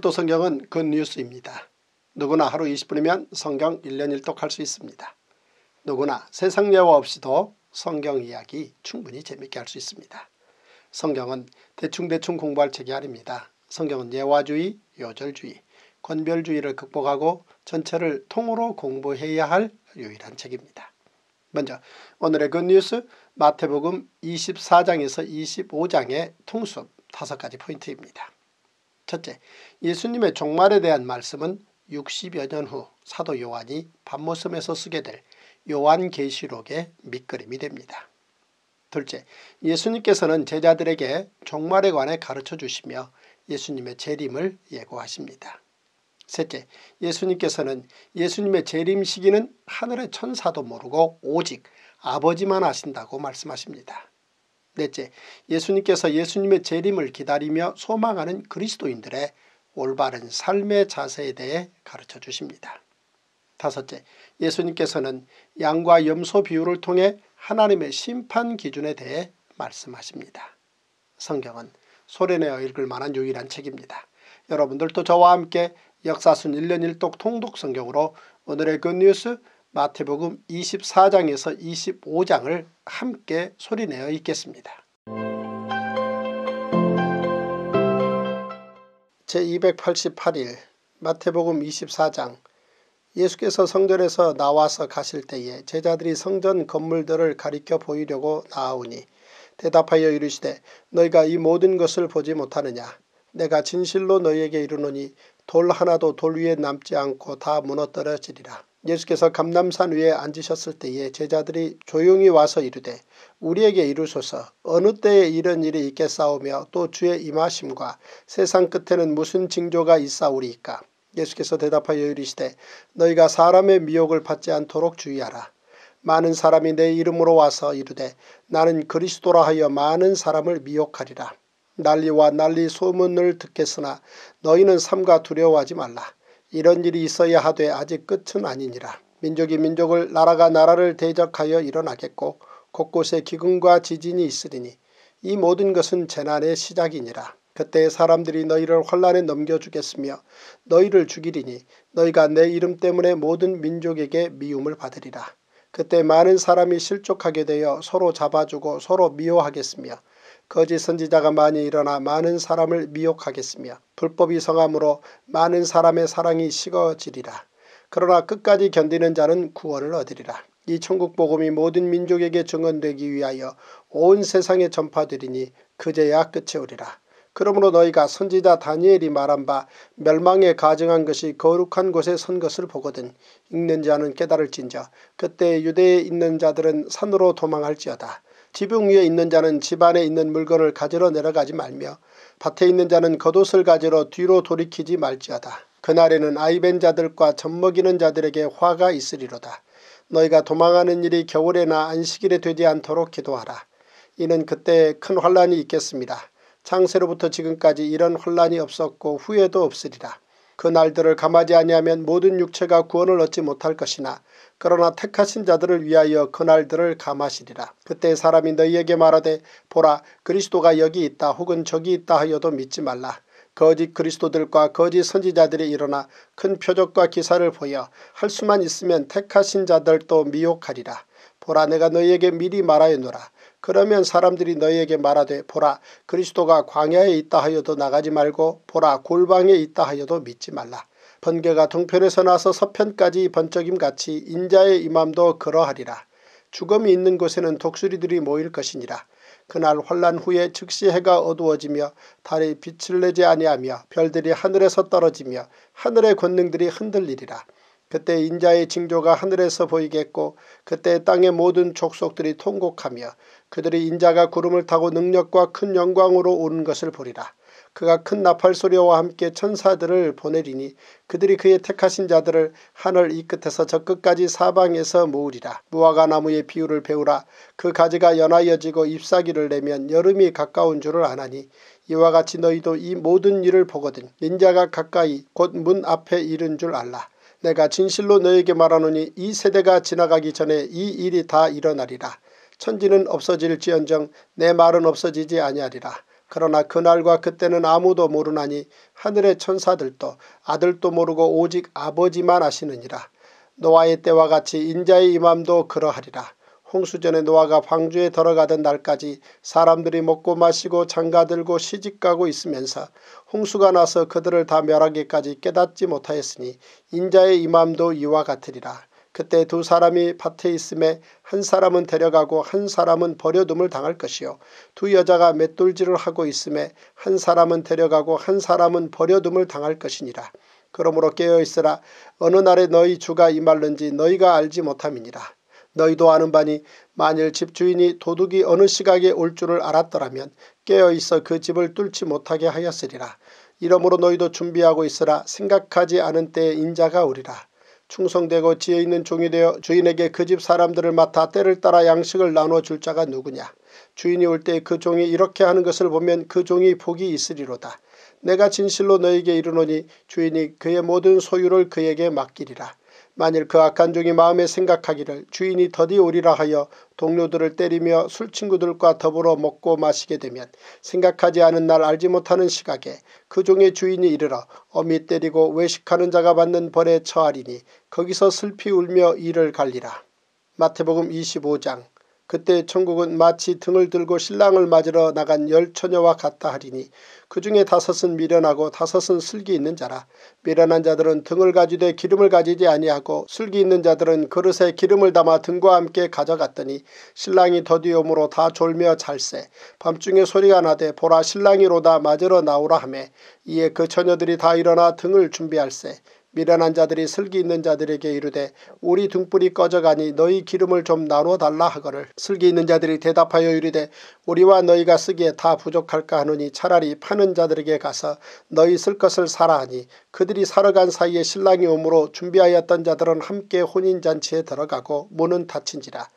오늘도 성경은 굿뉴스입니다. 누구나 하루 20분이면 성경 1년 1독 할 수 있습니다. 누구나 세상 예화 없이도 성경 이야기 충분히 재밌게 할 수 있습니다. 성경은 대충대충 공부할 책이 아닙니다. 성경은 예화주의, 요절주의, 권별주의를 극복하고 전체를 통으로 공부해야 할 유일한 책입니다. 먼저 오늘의 굿뉴스 마태복음 24장에서 25장의 통수 다 가지 포인트입니다. 첫째, 예수님의 종말에 대한 말씀은 60여 년 후 사도 요한이 밤모섬에서 쓰게 될 요한계시록의 밑그림이 됩니다. 둘째, 예수님께서는 제자들에게 종말에 관해 가르쳐 주시며 예수님의 재림을 예고하십니다. 셋째, 예수님께서는 예수님의 재림 시기는 하늘의 천사도 모르고 오직 아버지만 아신다고 말씀하십니다. 넷째, 예수님께서 예수님의 재림을 기다리며 소망하는 그리스도인들의 올바른 삶의 자세에 대해 가르쳐 주십니다. 다섯째, 예수님께서는 양과 염소 비유를 통해 하나님의 심판 기준에 대해 말씀하십니다. 성경은 소련에 읽을 만한 유일한 책입니다. 여러분들도 저와 함께 역사순 1년 1독 통독 성경으로 오늘의 굿뉴스 마태복음 24장에서 25장을 함께 소리내어 읽겠습니다. 제288일 마태복음 24장 예수께서 성전에서 나와서 가실 때에 제자들이 성전 건물들을 가리켜 보이려고 나아오니 대답하여 이르시되 너희가 이 모든 것을 보지 못하느냐 내가 진실로 너희에게 이르노니 돌 하나도 돌 위에 남지 않고 다 무너뜨려지리라 예수께서 감남산 위에 앉으셨을 때에 제자들이 조용히 와서 이르되 우리에게 이르소서 어느 때에 이런 일이 있겠사오며 또 주의 임하심과 세상 끝에는 무슨 징조가 있사오리이까 예수께서 대답하여 이르시되 너희가 사람의 미혹을 받지 않도록 주의하라. 많은 사람이 내 이름으로 와서 이르되 나는 그리스도라 하여 많은 사람을 미혹하리라. 난리와 난리 소문을 듣겠으나 너희는 삼가 두려워하지 말라. 이런 일이 있어야 하되 아직 끝은 아니니라. 민족이 민족을 나라가 나라를 대적하여 일어나겠고 곳곳에 기근과 지진이 있으리니 이 모든 것은 재난의 시작이니라. 그때 사람들이 너희를 환란에 넘겨주겠으며 너희를 죽이리니 너희가 내 이름 때문에 모든 민족에게 미움을 받으리라. 그때 많은 사람이 실족하게 되어 서로 잡아주고 서로 미워하겠으며 거짓 선지자가 많이 일어나 많은 사람을 미혹하겠으며 불법이 성함으로 많은 사람의 사랑이 식어지리라. 그러나 끝까지 견디는 자는 구원을 얻으리라. 이 천국 복음이 모든 민족에게 증언되기 위하여 온 세상에 전파되리니 그제야 끝이 오리라. 그러므로 너희가 선지자 다니엘이 말한 바 멸망에 가증한 것이 거룩한 곳에 선 것을 보거든 읽는 자는 깨달을진저 그때 유대에 있는 자들은 산으로 도망할지어다. 지붕 위에 있는 자는 집 안에 있는 물건을 가지러 내려가지 말며 밭에 있는 자는 겉옷을 가지러 뒤로 돌이키지 말지어다. 그날에는 아이벤 자들과 젖먹이는 자들에게 화가 있으리로다. 너희가 도망하는 일이 겨울에나 안식일에 되지 않도록 기도하라. 이는 그때 큰 환란이 있겠습니다. 창세로부터 지금까지 이런 환란이 없었고 후회도 없으리라. 그 날들을 감하지 아니하면 모든 육체가 구원을 얻지 못할 것이나 그러나 택하신 자들을 위하여 그날들을 감하시리라. 그때 사람이 너희에게 말하되 보라 그리스도가 여기 있다 혹은 저기 있다 하여도 믿지 말라. 거짓 그리스도들과 거짓 선지자들이 일어나 큰 표적과 기사를 보여 할 수만 있으면 택하신 자들도 미혹하리라. 보라 내가 너희에게 미리 말하였노라. 그러면 사람들이 너희에게 말하되 보라 그리스도가 광야에 있다 하여도 나가지 말고 보라 골방에 있다 하여도 믿지 말라. 번개가 동편에서 나서 서편까지 번쩍임같이 인자의 이맘도 그러하리라. 죽음이 있는 곳에는 독수리들이 모일 것이니라. 그날 환란 후에 즉시 해가 어두워지며 달이 빛을 내지 아니하며 별들이 하늘에서 떨어지며 하늘의 권능들이 흔들리리라. 그때 인자의 징조가 하늘에서 보이겠고 그때 땅의 모든 족속들이 통곡하며 그들이 인자가 구름을 타고 능력과 큰 영광으로 오는 것을 보리라. 그가 큰 나팔 소리와 함께 천사들을 보내리니 그들이 그의 택하신 자들을 하늘 이 끝에서 저 끝까지 사방에서 모으리라. 무화과 나무의 비유를 배우라. 그 가지가 연하여지고 잎사귀를 내면 여름이 가까운 줄을 아나니 이와 같이 너희도 이 모든 일을 보거든 인자가 가까이 곧 문 앞에 이른 줄 알라. 내가 진실로 너에게 말하노니 이 세대가 지나가기 전에 이 일이 다 일어나리라. 천지는 없어질지언정 내 말은 없어지지 아니하리라. 그러나 그날과 그때는 아무도 모르나니 하늘의 천사들도 아들도 모르고 오직 아버지만 아시느니라. 노아의 때와 같이 인자의 이맘도 그러하리라. 홍수전에 노아가 방주에 들어가던 날까지 사람들이 먹고 마시고 장가들고 시집가고 있으면서 홍수가 나서 그들을 다 멸하기까지 깨닫지 못하였으니 인자의 이맘도 이와 같으리라. 그때 두 사람이 밭에 있음에 한 사람은 데려가고 한 사람은 버려둠을 당할 것이요 두 여자가 맷돌질을 하고 있음에 한 사람은 데려가고 한 사람은 버려둠을 당할 것이니라. 그러므로 깨어있으라 어느 날에 너희 주가 이말른지 너희가 알지 못함이니라. 너희도 아는 바니 만일 집주인이 도둑이 어느 시각에 올 줄을 알았더라면 깨어있어 그 집을 뚫지 못하게 하였으리라. 이러므로 너희도 준비하고 있으라 생각하지 않은 때에 인자가 오리라. 충성되고 지혜 있는 종이 되어 주인에게 그 집 사람들을 맡아 때를 따라 양식을 나눠줄 자가 누구냐. 주인이 올 때 그 종이 이렇게 하는 것을 보면 그 종이 복이 있으리로다. 내가 진실로 너에게 이르노니 주인이 그의 모든 소유를 그에게 맡기리라. 만일 그 악한 종이 마음에 생각하기를 주인이 더디 오리라 하여 동료들을 때리며 술친구들과 더불어 먹고 마시게 되면 생각하지 않은 날 알지 못하는 시각에 그 종의 주인이 이르러 어미 때리고 외식하는 자가 받는 벌에 처하리니 거기서 슬피 울며 이를 갈리라. 마태복음 25장 그때 천국은 마치 등을 들고 신랑을 맞으러 나간 열 처녀와 같다 하리니 그 중에 다섯은 미련하고 다섯은 슬기 있는 자라. 미련한 자들은 등을 가지되 기름을 가지지 아니하고 슬기 있는 자들은 그릇에 기름을 담아 등과 함께 가져갔더니 신랑이 더디움으로 다 졸며 잘세. 밤중에 소리가 나되 보라 신랑이로다 맞으러 나오라 하매 이에 그 처녀들이 다 일어나 등을 준비할세. 미련한 자들이 슬기 있는 자들에게 이르되 우리 등불이 꺼져가니 너희 기름을 좀 나눠달라 하거늘 슬기 있는 자들이 대답하여 이르되 우리와 너희가 쓰기에 다 부족할까 하노니 차라리 파는 자들에게 가서 너희 쓸 것을 사라 하니 그들이 사러 간 사이에 신랑이 오므로 준비하였던 자들은 함께 혼인잔치에 들어가고 문은 닫힌지라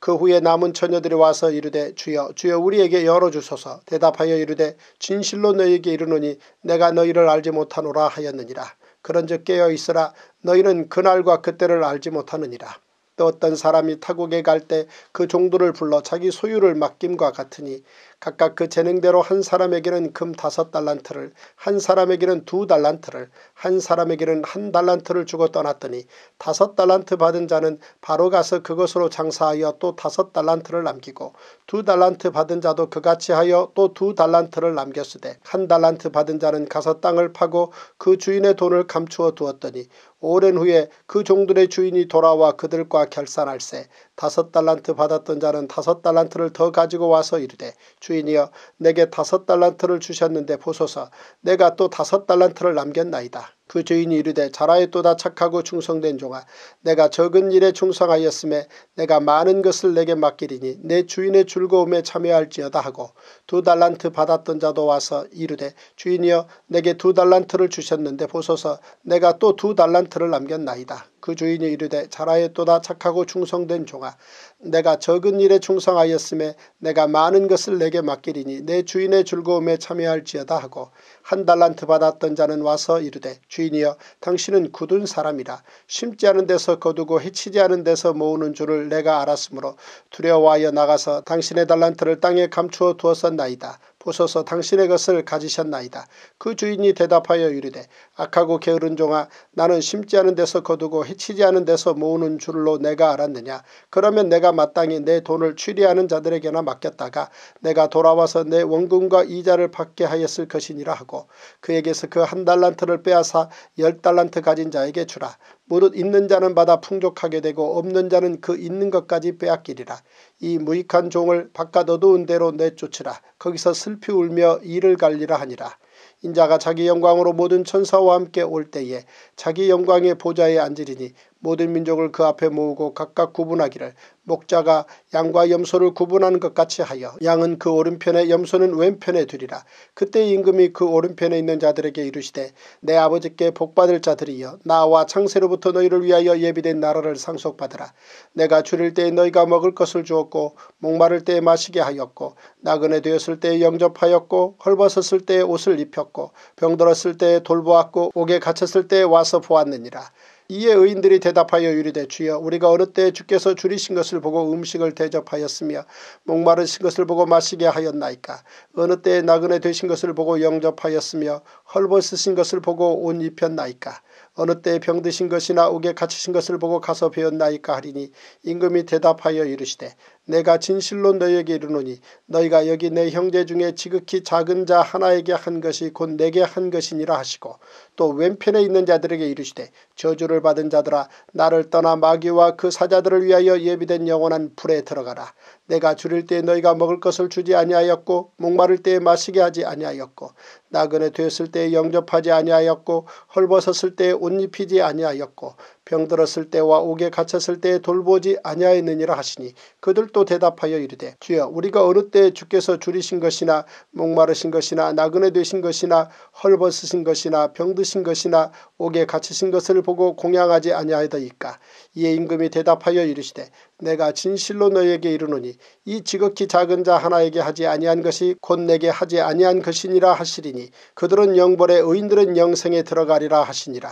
그 후에 남은 처녀들이 와서 이르되 주여 주여 우리에게 열어주소서 대답하여 이르되 진실로 너희에게 이르노니 내가 너희를 알지 못하노라 하였느니라 그런즉 깨어 있으라 너희는 그날과 그때를 알지 못하느니라. 또 어떤 사람이 타국에 갈 때 그 종들을 불러 자기 소유를 맡김과 같으니 각각 그 재능대로 한 사람에게는 금 다섯 달란트를 한 사람에게는 두 달란트를 한 사람에게는 한 달란트를 주고 떠났더니 다섯 달란트 받은 자는 바로 가서 그것으로 장사하여 또 다섯 달란트를 남기고 두 달란트 받은 자도 그같이 하여 또 두 달란트를 남겼으되 한 달란트 받은 자는 가서 땅을 파고 그 주인의 돈을 감추어 두었더니 오랜 후에 그 종들의 주인이 돌아와 그들과 결산할세 다섯 달란트 받았던 자는 다섯 달란트를 더 가지고 와서 이르되 주인이여 내게 다섯 달란트를 주셨는데 보소서 내가 또 다섯 달란트를 남겼나이다. 그 주인이 이르되 자라에또다 착하고 충성된 종아 내가 적은 일에 충성하였음에 내가 많은 것을 내게 맡기리니 내 주인의 즐거움에 참여할지어다 하고 두 달란트 받았던 자도 와서 이르되 주인이여 내게 두 달란트를 주셨는데 보소서 내가 또 두 달란트를 남겼나이다. 그 주인이 이르되 자라에또다 착하고 충성된 종아 내가 적은 일에 충성하였음에 내가 많은 것을 내게 맡기리니 내 주인의 즐거움에 참여할지어다 하고 한 달란트 받았던 자는 와서 이르되 주인이여 당신은 굳은 사람이라 심지 않은 데서 거두고 해치지 않은 데서 모으는 줄을 내가 알았으므로 두려워하여 나가서 당신의 달란트를 땅에 감추어 두었었나이다. 보소서 당신의 것을 가지셨나이다. 그 주인이 대답하여 이르되 악하고 게으른 종아 나는 심지 않은 데서 거두고 해치지 않은 데서 모으는 줄로 내가 알았느냐. 그러면 내가 마땅히 내 돈을 취리하는 자들에게나 맡겼다가 내가 돌아와서 내 원금과 이자를 받게 하였을 것이니라 하고 그에게서 그 한 달란트를 빼앗아 열 달란트 가진 자에게 주라. 무릇 있는 자는 받아 풍족하게 되고 없는 자는 그 있는 것까지 빼앗기리라. 이 무익한 종을 바깥 어두운 데로 내쫓으라. 거기서 슬피 울며 이를 갈리라 하니라. 인자가 자기 영광으로 모든 천사와 함께 올 때에 자기 영광의 보좌에 앉으리니 모든 민족을 그 앞에 모으고 각각 구분하기를 목자가 양과 염소를 구분하는 것 같이 하여 양은 그 오른편에 염소는 왼편에 두리라. 그때 임금이 그 오른편에 있는 자들에게 이르시되 내 아버지께 복받을 자들이여 나와 창세로부터 너희를 위하여 예비된 나라를 상속받으라. 내가 줄일 때에 너희가 먹을 것을 주었고 목마를 때에 마시게 하였고 나그네 되었을 때에 영접하였고 헐벗었을 때에 옷을 입혔고 병들었을 때에 돌보았고 옥에 갇혔을 때에 와서 보았느니라. 이에 의인들이 대답하여 유리되 주여 우리가 어느 때에 주께서 줄이신 것을 보고 음식을 대접하였으며 목마르신 것을 보고 마시게 하였나이까 어느 때에 나그네 되신 것을 보고 영접하였으며 헐벗으신 것을 보고 옷 입혔나이까 어느 때에 병드신 것이나 옥에 갇히신 것을 보고 가서 배웠나이까 하리니 임금이 대답하여 이르시되 내가 진실로 너희에게 이르노니 너희가 여기 내 형제 중에 지극히 작은 자 하나에게 한 것이 곧 내게 한 것이니라 하시고 또 왼편에 있는 자들에게 이르시되 저주를 받은 자들아 나를 떠나 마귀와 그 사자들을 위하여 예비된 영원한 불에 들어가라. 내가 줄일 때 너희가 먹을 것을 주지 아니하였고 목마를 때에 마시게 하지 아니하였고 나그네 되었을 때에 영접하지 아니하였고 헐벗었을 때에 옷 입히지 아니하였고 병들었을 때와 옥에 갇혔을 때 돌보지 아니하였느니라 하시니 그들도 대답하여 이르되 주여 우리가 어느 때 주께서 줄이신 것이나 목마르신 것이나 나그네 되신 것이나 헐벗으신 것이나 병드신 것이나 옥에 갇히신 것을 보고 공양하지 아니하였다이까 이에 임금이 대답하여 이르시되 내가 진실로 너에게 이르노니 이 지극히 작은 자 하나에게 하지 아니한 것이 곧 내게 하지 아니한 것이니라 하시리니 그들은 영벌에 의인들은 영생에 들어가리라 하시니라.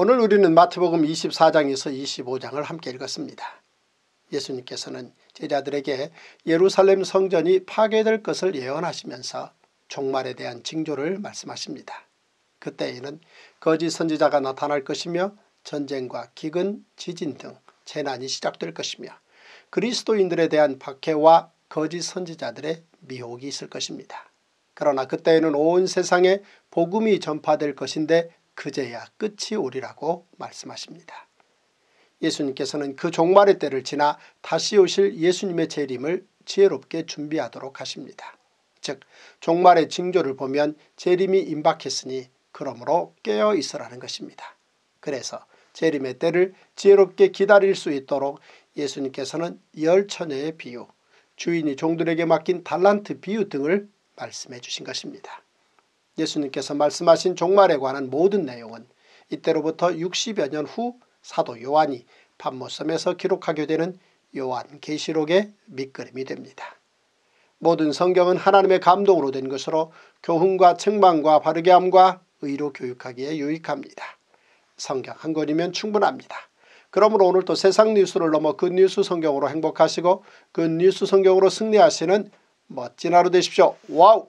오늘 우리는 마트복음 24장에서 25장을 함께 읽었습니다. 예수님께서는 제자들에게 예루살렘 성전이 파괴될 것을 예언하시면서 종말에 대한 징조를 말씀하십니다. 그때에는 거짓 선지자가 나타날 것이며 전쟁과 기근, 지진 등 재난이 시작될 것이며 그리스도인들에 대한 박해와 거짓 선지자들의 미혹이 있을 것입니다. 그러나 그때에는 온 세상에 복음이 전파될 것인데 그제야 끝이 오리라고 말씀하십니다. 예수님께서는 그 종말의 때를 지나 다시 오실 예수님의 재림을 지혜롭게 준비하도록 하십니다. 즉 종말의 징조를 보면 재림이 임박했으니 그러므로 깨어 있으라는 것입니다. 그래서 재림의 때를 지혜롭게 기다릴 수 있도록 예수님께서는 열 처녀의 비유, 주인이 종들에게 맡긴 달란트 비유 등을 말씀해 주신 것입니다. 예수님께서 말씀하신 종말에 관한 모든 내용은 이때로부터 60여 년 후 사도 요한이 밤모섬에서 기록하게 되는 요한계시록의 밑그림이 됩니다. 모든 성경은 하나님의 감동으로 된 것으로 교훈과 책망과 바르게함과 의로 교육하기에 유익합니다. 성경 한 권이면 충분합니다. 그러므로 오늘도 세상 뉴스를 넘어 그뉴스 성경으로 행복하시고 그뉴스 성경으로 승리하시는 멋진 하루 되십시오. 와우!